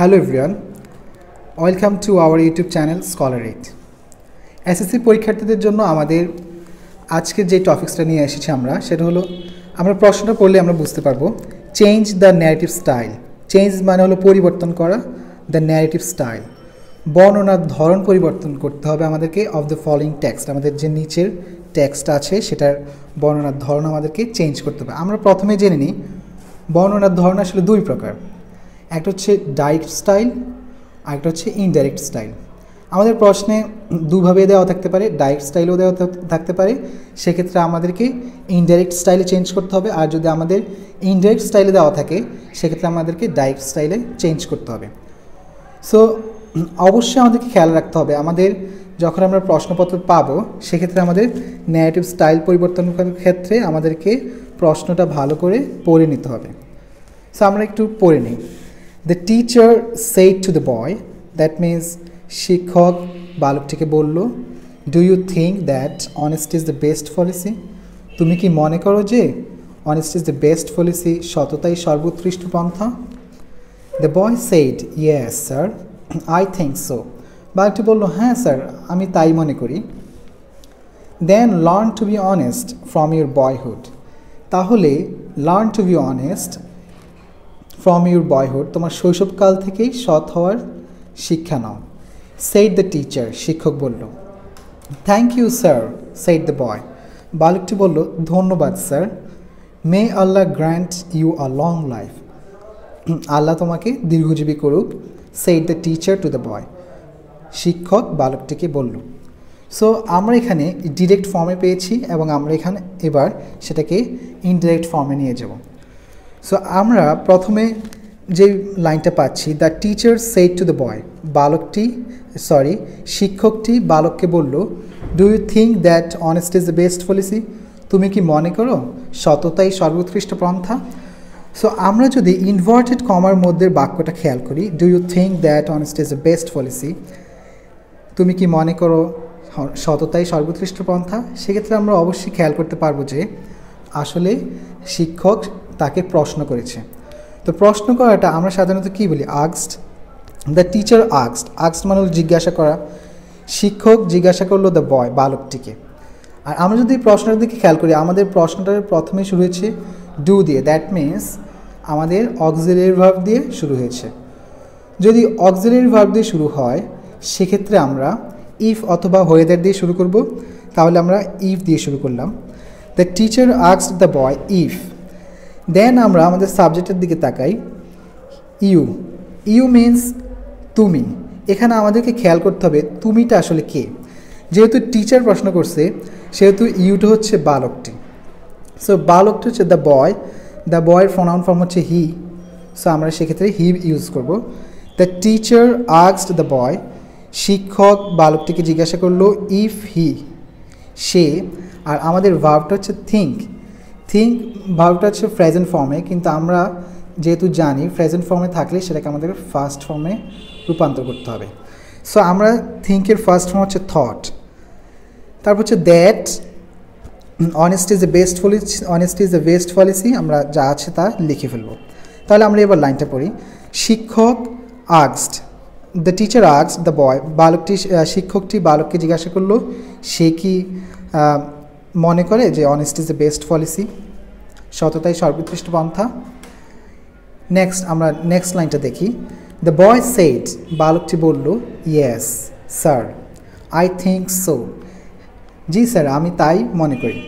hello everyone welcome to our YouTube channel scholar eight SSC পরীক্ষার্থীদের জন্য আমাদের আজকে যে টপিক্সটা নিয়ে এসেছি আমরা সেটা হলো আমরা প্রশ্নটা পড়লে আমরা বুঝতে পারবো change the narrative style change মানে হলো পরিবর্তন করা দ্য ন্যারেটিভ স্টাইল বর্ণনার ধরন পরিবর্তন করতে হবে আমাদেরকে অফ দ্য ফলোয়িং টেক্সট আমাদের যে নিচের টেক্সট আছে সেটার বর্ণনার ধরন আমাদেরকে চেঞ্জ করতে হবে আমরা প্রথমে জেনে নিই বর্ণনার ধরন আসলে দুই প্রকার একটা হচ্ছে ডাইরেক্ট স্টাইল আর একটা হচ্ছে ইনডাইরেক্ট স্টাইল আমাদের প্রশ্নে দুভাবে দেওয়া থাকতে পারে ডাইরেক্ট স্টাইলও দেওয়া থাকতে পারে সেক্ষেত্রে আমাদেরকে ইনডাইরেক্ট স্টাইলে চেঞ্জ করতে হবে আর যদি আমাদের ইনডাইরেক্ট স্টাইলে দেওয়া থাকে সেক্ষেত্রে আমাদেরকে ডাইরেক্ট স্টাইলে চেঞ্জ করতে হবে সো অবশ্যই আমাদেরকে খেয়াল রাখতে হবে আমাদের যখন আমরা প্রশ্নপত্র পাবো সেক্ষেত্রে আমাদের ন্যারেটিভ স্টাইল পরিবর্তন ক্ষেত্রে আমাদেরকে প্রশ্নটা ভালো করে পড়ে নিতে হবে সো আমরা একটু পড়ে নিই the teacher said to the boy that means শিক্ষক বালকটিকে বলল do you think that honest is the best policy তুমি কি মনে করো যে honest is the best policy সততাই সর্বোৎকৃষ্ট পন্থা the boy said yes sir I think so বালকটি বলল হ্যাঁ স্যার আমি তাই মনে করি then learn to be honest from your boyhood তাহলে learn to be honest from your boyhood তোমার শৈশবকাল থেকেই সৎ হওয়ার শিক্ষা নাও সেইট দ্য টিচার শিক্ষক বলল thank you sir said the boy বালকটি বলল ধন্যবাদ sir may Allah grant you a long life Allah তোমাকে দীর্ঘজীবী করুক said the teacher to the boy শিক্ষক বালকটিকে বলল সো আমরা এখানে ডিরেক্ট ফর্মে পেয়েছি এবং আমরা এখানে এবার সেটাকে ইনডিরেক্ট ফর্মে নিয়ে যাব সো আমরা প্রথমে যে লাইনটা পাচ্ছি the teacher said to the boy বালকটি সরি শিক্ষকটি বালককে বলল do you think that honest is the best policy তুমি কি মনে করো সততাই সর্বোৎকৃষ্ট পন্থা সো আমরা যদি ইনভার্টেড কমার মধ্যে বাক্যটা খেয়াল করি do you think that honest is the best policy তুমি কি মনে করো সততাই সর্বোৎকৃষ্ট পন্থা সেক্ষেত্রে আমরা অবশ্যই খেয়াল করতে পারবো যে আসলে শিক্ষক তাকে প্রশ্ন করেছে তো প্রশ্ন করাটা আমরা সাধারণত কি বলি August the teacher August August মানে হল জিজ্ঞাসা করা শিক্ষক জিজ্ঞাসা করলো দ্য বয় বালকটিকে আর আমরা যদি প্রশ্নের দিকে খেয়াল করি আমাদের প্রশ্নটার প্রথমে শুরু হয়েছে ডু দিয়ে দ্যাট মিনস আমাদের অক্সিলের ভাব দিয়ে শুরু হয়েছে যদি অক্সিলের ভাব দিয়ে শুরু হয় সেক্ষেত্রে আমরা ইফ অথবা হোয়েদার দিয়ে শুরু করব তাহলে আমরা ইফ দিয়ে শুরু করলাম দ্য টিচার আক্স দ্য বয় ইফ দেন আমরা আমাদের সাবজেক্টের দিকে তাকাই ইউ ইউ মিন্স তুমি এখানে আমাদেরকে খেয়াল করতে হবে তুমিটা আসলে কে যেহেতু টিচার প্রশ্ন করছে সেহেতু ইউটা হচ্ছে বালকটি সো বালকটি হচ্ছে দ্য বয় দ্য বয়ের ফোনাউন ফর্ম হচ্ছে হি সো আমরা সেক্ষেত্রে হি ইউজ করব দ্য টিচার আক্সড দ্য বয় শিক্ষক বালকটিকে জিজ্ঞাসা করলো ইফ হি সে আর আমাদের ভাবটা হচ্ছে থিঙ্ক থিঙ্ক ভাবটা হচ্ছে প্রেজেন্ট ফর্মে কিন্তু আমরা যেহেতু জানি প্রেজেন্ট ফর্মে থাকলে সেটাকে আমাদের ফার্স্ট ফর্মে রূপান্তর করতে হবে সো আমরা থিঙ্কের ফার্স্ট ফর্ম হচ্ছে থট তারপর হচ্ছে that honest is a best policy honest is a best policy আমরা যা আছে তা লিখে ফেলবো তাহলে আমরা এবার লাইনটা পড়ি শিক্ষক August the teacher August the boy বালকটি শিক্ষকটি বালককে জিজ্ঞাসা করলো সে কি মনে করে যে honest is a best policy সততাই সর্বোৎকৃষ্ট পন্থা নেক্সট আমরা নেক্সট লাইনটা দেখি দ্য বয় সেট বালকটি বলল yes sir I think so জি স্যার আমি তাই মনে করি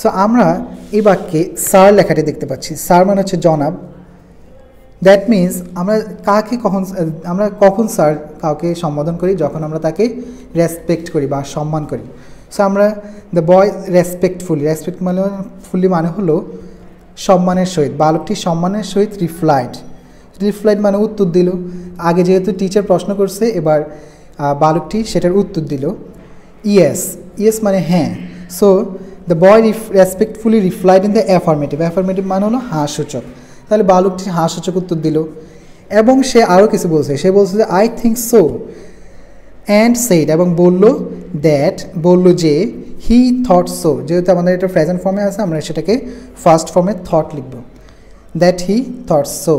সো আমরা এই বাক্যে স্যার লেখাটি দেখতে পাচ্ছি স্যার মানে হচ্ছে জনাব দ্যাট মিন্স আমরা কাকে কখন আমরা কখন স্যার কাউকে সম্বোধন করি যখন আমরা তাকে রেসপেক্ট করি বা সম্মান করি সো আমরা দ্য বয় রেসপেক্টফুলি রেসপেক্ট মানে ফুলি মানে হলো সম্মানের সহিত বালকটি সম্মানের সহিত রিফ্লাইড রিফ্লাইড মানে উত্তর দিল আগে যেহেতু টিচার প্রশ্ন করছে এবার বালকটি সেটার উত্তর দিল ইয়েস ইয়েস মানে হ্যাঁ so the boy respectfully replied in the affirmative affirmative মানে হলো হাঁ সূচক তাহলে বালকটি হাঁ সূচক উত্তর দিল এবং সে আরও কিছু বলছে সে বলছে যে I think so and said এবং বলল দ্যাট বলল যে হি থট সো যেহেতু আমাদের এটা প্রেজেন্ট ফর্মে আছে আমরা সেটাকে ফার্স্ট ফর্মে থট লিখব দ্যাট হি থট সো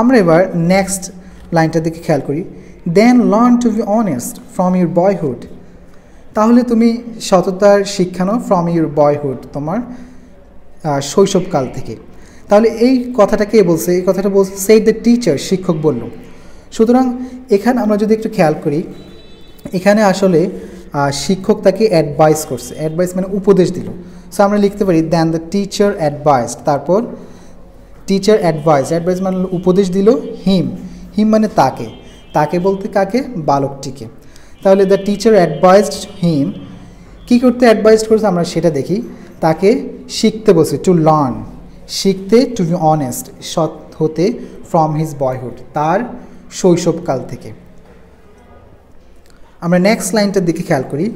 আমরা এবার নেক্সট লাইনটার দিকে খেয়াল করি then learn to be honest from your boyhood তাহলে তুমি সততার শিক্ষা নাও ফ্রম ইউর বয়হুড তোমার শৈশবকাল থেকে তাহলে এই কথাটাকে বলছে এই কথাটা বলছে সেই দ্য টিচার শিক্ষক বলল সুতরাং এখানে আমরা যদি একটু খেয়াল করি এখানে আসলে শিক্ষক তাকে অ্যাডভাইস করছে অ্যাডভাইস মানে উপদেশ দিল সো আমরা লিখতে পারি দ্যান দ্য টিচার অ্যাডভাইস তারপর টিচার অ্যাডভাইস অ্যাডভাইস মানে উপদেশ দিল হিম হিম মানে তাকে তাকে বলতে কাকে বালকটিকে তাহলে দ্য টিচার অ্যাডভাইসড হিম কি করতে অ্যাডভাইস করছে আমরা সেটা দেখি তাকে শিখতে বসে টু লার্ন শিখতে টু বি অনেস্ট সৎ হতে ফ্রম হিজ বয়হুড তার শৈশবকাল থেকে আমরা নেক্সট লাইনটার দিকে খেয়াল করি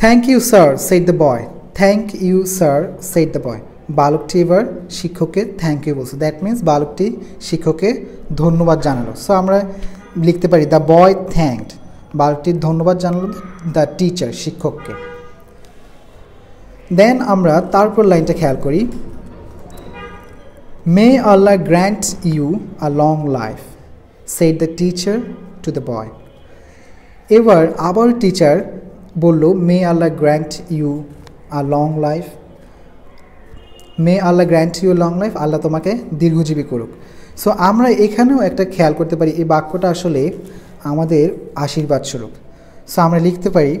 thank you sir said the boy thank you sir said the boy বালকটি এবার শিক্ষককে থ্যাংক ইউ বলছে দ্যাট মিন্স বালকটি শিক্ষককে ধন্যবাদ জানালো সো আমরা লিখতে পারি দ্য বয় থ্যাঙ্কড বালকটির ধন্যবাদ জানালো দ্য টিচার শিক্ষককে দেন আমরা তারপর লাইনটা খেয়াল করি may Allah grant you a long life said the teacher to the boy এবার আবার টিচার বলল may Allah grant you a long life may Allah grant you long life Allah তোমাকে দীর্ঘজীবী করুক সো আমরা এখানেও একটা খেয়াল করতে পারি এই বাক্যটা আসলে আমাদের আশীর্বাদ স্বরূপ সো আমরা লিখতে পারি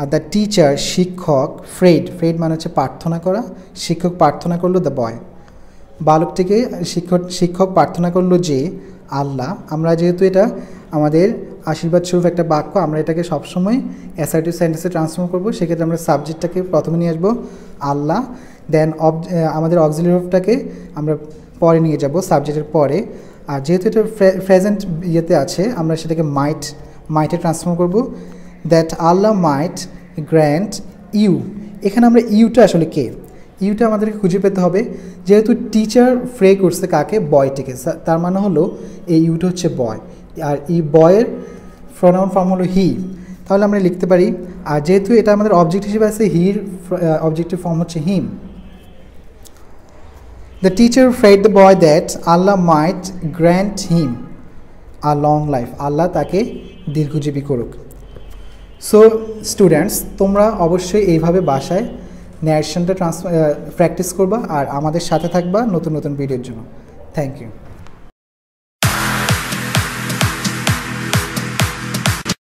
আর দ্য টিচার শিক্ষক ফ্রেড ফ্রেড মানে হচ্ছে প্রার্থনা করা শিক্ষক প্রার্থনা করলো দ্য বয় বালকটিকে শিক্ষক শিক্ষক প্রার্থনা করলো যে আল্লাহ আমরা যেহেতু এটা আমাদের আশীর্বাদ স্বরূপ একটা বাক্য আমরা এটাকে সবসময় অ্যাসার্টিভ সেন্টেন্সে ট্রান্সফর্ম করবো সেক্ষেত্রে আমরা সাবজেক্টটাকে প্রথমে নিয়ে আসবো আল্লাহ দেন অব আমাদের অক্সিলিভটাকে আমরা পরে নিয়ে যাব সাবজেক্টের পরে আর যেহেতু এটা প্রেজেন্ট ইয়েতে আছে আমরা সেটাকে মাইট মাইটে ট্রান্সফর্ম করব that Allah might grant you এখানে আমরা ইউটা আসলে কে ইউটা আমাদেরকে খুঁজে পেতে হবে যেহেতু টিচার ফ্রে করছে কাকে বয়টিকে তার মানে হলো এই ইউটা হচ্ছে বয় আর এই বয়ের ফ্রনাউন ফর্ম হলো হি তাহলে আমরা লিখতে পারি আর যেহেতু এটা আমাদের অবজেক্ট হিসেবে আছে হির অবজেক্টিভ ফর্ম হচ্ছে him the teacher prayed the boy that Allah might grant him a long life Allah তাকে দীর্ঘজীবী করুক সো স্টুডেন্টস তোমরা অবশ্যই এইভাবে বাসায় ন্যারেশনটা ট্রান্স প্র্যাকটিস করবা আর আমাদের সাথে থাকবা নতুন নতুন ভিডিওর জন্য থ্যাংক ইউ